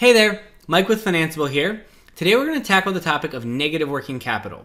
Hey there, Mike with Financeable here. Today we're going to tackle the topic of negative working capital.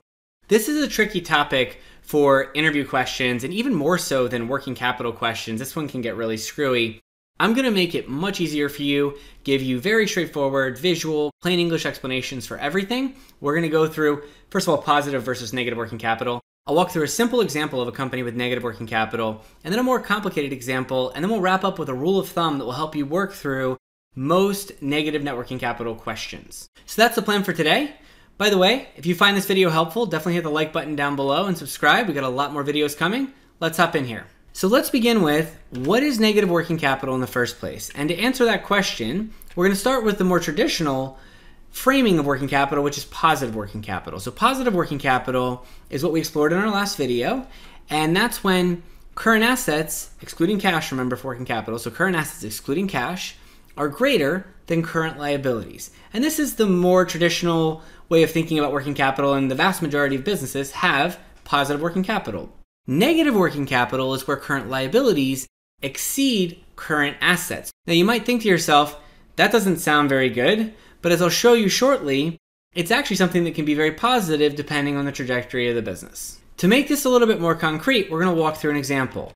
This is a tricky topic for interview questions, and even more so than working capital questions. This one can get really screwy. I'm going to make it much easier for you, give you very straightforward, visual, plain English explanations for everything. We're going to go through, first of all, positive versus negative working capital. I'll walk through a simple example of a company with negative working capital, and then a more complicated example, and then we'll wrap up with a rule of thumb that will help you work through most negative networking capital questions. So that's the plan for today. By the way, if you find this video helpful, definitely hit the like button down below and subscribe. We got a lot more videos coming. Let's hop in here. So let's begin with what is negative working capital in the first place? And to answer that question, we're going to start with the more traditional framing of working capital, which is positive working capital. So positive working capital is what we explored in our last video, and that's when current assets, excluding cash, remember for working capital, so current assets excluding cash, are greater than current liabilities. And this is the more traditional way of thinking about working capital, and the vast majority of businesses have positive working capital. Negative working capital is where current liabilities exceed current assets. Now, you might think to yourself, that doesn't sound very good, but as I'll show you shortly, it's actually something that can be very positive depending on the trajectory of the business. To make this a little bit more concrete, we're going to walk through an example.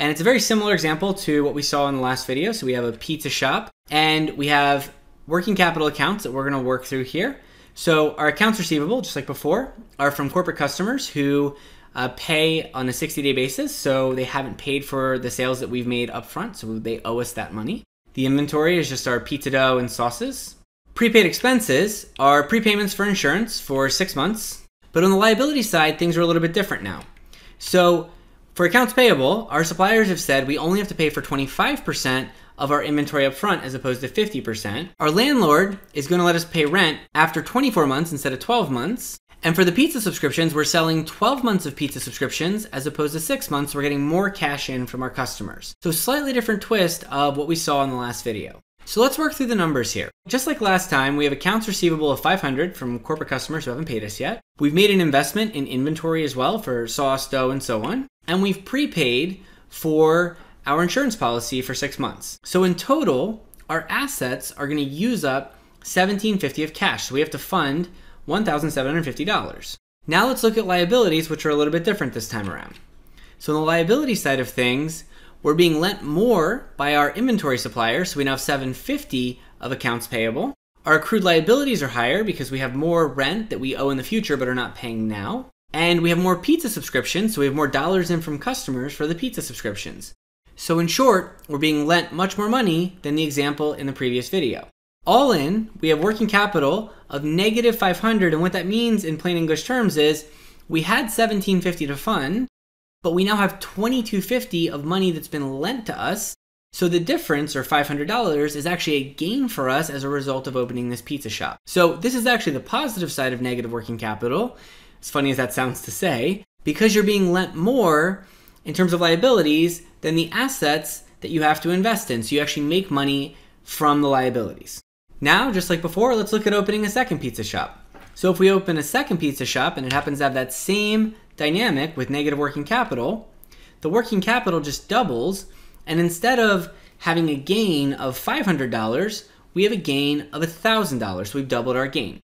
And it's a very similar example to what we saw in the last video. So we have a pizza shop and we have working capital accounts that we're gonna work through here. So our accounts receivable, just like before, are from corporate customers who uh, pay on a 60 day basis. So they haven't paid for the sales that we've made up front. So they owe us that money. The inventory is just our pizza dough and sauces. Prepaid expenses are prepayments for insurance for six months. But on the liability side, things are a little bit different now. So for accounts payable, our suppliers have said we only have to pay for 25% of our inventory up front as opposed to 50%. Our landlord is going to let us pay rent after 24 months instead of 12 months. And for the pizza subscriptions, we're selling 12 months of pizza subscriptions as opposed to six months. we're getting more cash in from our customers. So slightly different twist of what we saw in the last video. So let's work through the numbers here. Just like last time, we have accounts receivable of 500 from corporate customers who haven't paid us yet. We've made an investment in inventory as well for sauce, dough, and so on and we've prepaid for our insurance policy for six months. So in total, our assets are gonna use up 1750 of cash. So we have to fund $1,750. Now let's look at liabilities, which are a little bit different this time around. So on the liability side of things, we're being lent more by our inventory supplier, so we now have 750 of accounts payable. Our accrued liabilities are higher because we have more rent that we owe in the future but are not paying now. And we have more pizza subscriptions, so we have more dollars in from customers for the pizza subscriptions. So in short, we're being lent much more money than the example in the previous video. All in, we have working capital of negative 500, and what that means in plain English terms is we had 1750 to fund, but we now have 2250 of money that's been lent to us. So the difference, or $500, is actually a gain for us as a result of opening this pizza shop. So this is actually the positive side of negative working capital as funny as that sounds to say, because you're being lent more in terms of liabilities than the assets that you have to invest in. So you actually make money from the liabilities. Now, just like before, let's look at opening a second pizza shop. So if we open a second pizza shop and it happens to have that same dynamic with negative working capital, the working capital just doubles. And instead of having a gain of $500, we have a gain of $1,000. So we've doubled our gain.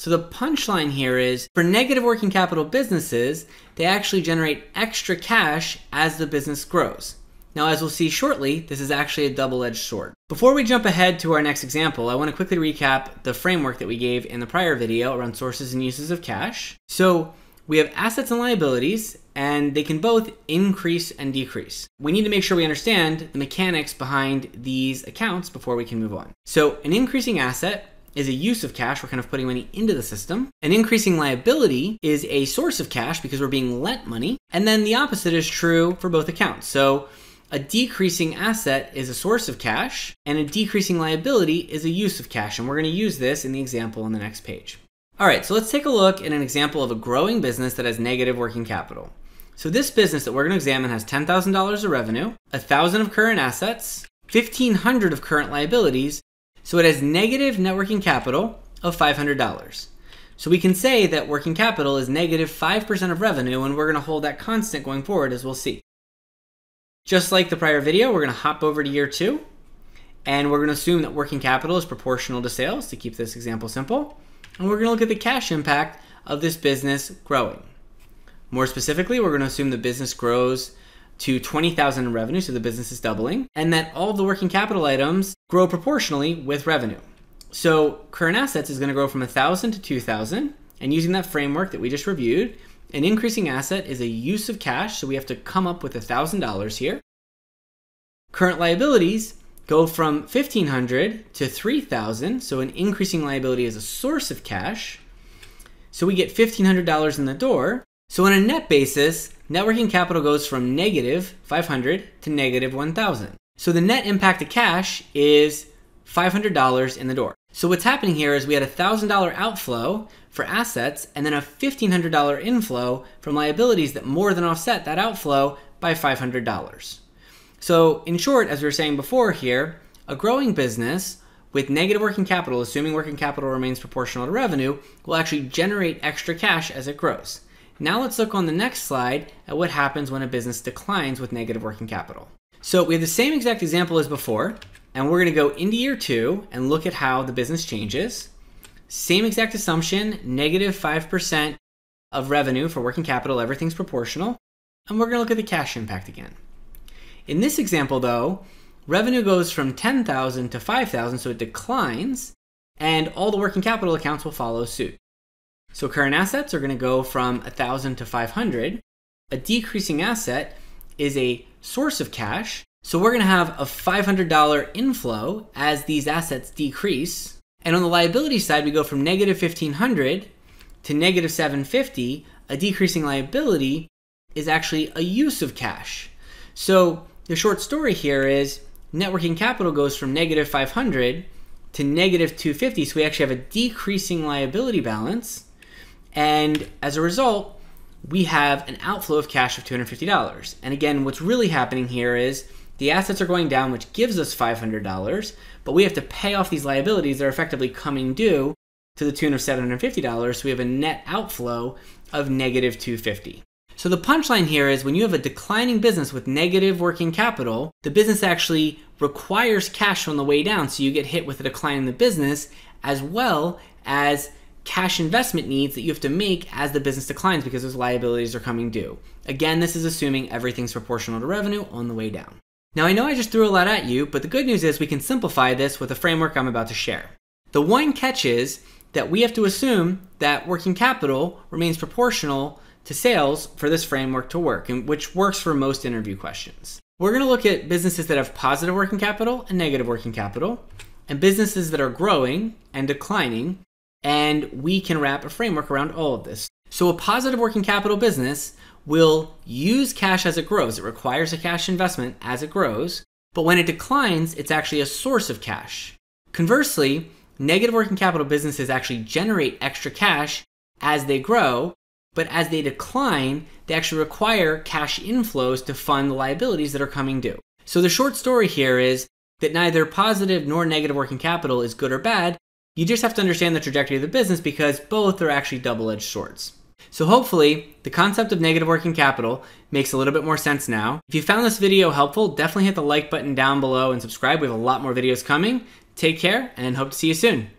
So the punchline here is for negative working capital businesses, they actually generate extra cash as the business grows. Now, as we'll see shortly, this is actually a double edged sword. Before we jump ahead to our next example, I want to quickly recap the framework that we gave in the prior video around sources and uses of cash. So we have assets and liabilities, and they can both increase and decrease. We need to make sure we understand the mechanics behind these accounts before we can move on. So, an increasing asset is a use of cash. We're kind of putting money into the system. An increasing liability is a source of cash because we're being lent money. And then the opposite is true for both accounts. So a decreasing asset is a source of cash, and a decreasing liability is a use of cash. And we're going to use this in the example on the next page. All right, so let's take a look at an example of a growing business that has negative working capital. So this business that we're going to examine has $10,000 of revenue, 1,000 of current assets, 1,500 of current liabilities, so it has negative networking working capital of $500. So we can say that working capital is negative 5% of revenue, and we're going to hold that constant going forward, as we'll see. Just like the prior video, we're going to hop over to year two, and we're going to assume that working capital is proportional to sales to keep this example simple. And we're going to look at the cash impact of this business growing. More specifically, we're going to assume the business grows to 20,000 in revenue, so the business is doubling, and that all the working capital items grow proportionally with revenue. So current assets is going to grow from 1,000 to 2,000. And using that framework that we just reviewed, an increasing asset is a use of cash, so we have to come up with $1,000 here. Current liabilities go from 1,500 to 3,000, so an increasing liability is a source of cash. So we get $1,500 in the door. So on a net basis, networking capital goes from negative 500 to negative 1,000. So the net impact of cash is $500 in the door. So what's happening here is we had a $1,000 outflow for assets and then a $1,500 inflow from liabilities that more than offset that outflow by $500. So in short, as we were saying before here, a growing business with negative working capital, assuming working capital remains proportional to revenue, will actually generate extra cash as it grows. Now let's look on the next slide at what happens when a business declines with negative working capital. So we have the same exact example as before, and we're gonna go into year two and look at how the business changes. Same exact assumption, negative 5% of revenue for working capital, everything's proportional. And we're gonna look at the cash impact again. In this example though, revenue goes from 10,000 to 5,000, so it declines, and all the working capital accounts will follow suit. So current assets are gonna go from 1,000 to 500. A decreasing asset is a source of cash. So we're going to have a $500 inflow as these assets decrease. And on the liability side, we go from negative 1500 to negative 750. A decreasing liability is actually a use of cash. So the short story here is networking capital goes from negative 500 to negative 250. So we actually have a decreasing liability balance. And as a result, we have an outflow of cash of $250. And again, what's really happening here is the assets are going down, which gives us $500, but we have to pay off these liabilities that are effectively coming due to the tune of $750. So we have a net outflow of negative negative 250. dollars So the punchline here is when you have a declining business with negative working capital, the business actually requires cash on the way down. So you get hit with a decline in the business as well as cash investment needs that you have to make as the business declines because those liabilities are coming due. Again, this is assuming everything's proportional to revenue on the way down. Now, I know I just threw a lot at you, but the good news is we can simplify this with a framework I'm about to share. The one catch is that we have to assume that working capital remains proportional to sales for this framework to work, and which works for most interview questions. We're going to look at businesses that have positive working capital and negative working capital, and businesses that are growing and declining, and we can wrap a framework around all of this. So a positive working capital business will use cash as it grows. It requires a cash investment as it grows, but when it declines, it's actually a source of cash. Conversely, negative working capital businesses actually generate extra cash as they grow, but as they decline, they actually require cash inflows to fund the liabilities that are coming due. So the short story here is that neither positive nor negative working capital is good or bad. You just have to understand the trajectory of the business because both are actually double edged swords. So hopefully, the concept of negative working capital makes a little bit more sense now. If you found this video helpful, definitely hit the like button down below and subscribe. We have a lot more videos coming. Take care and hope to see you soon.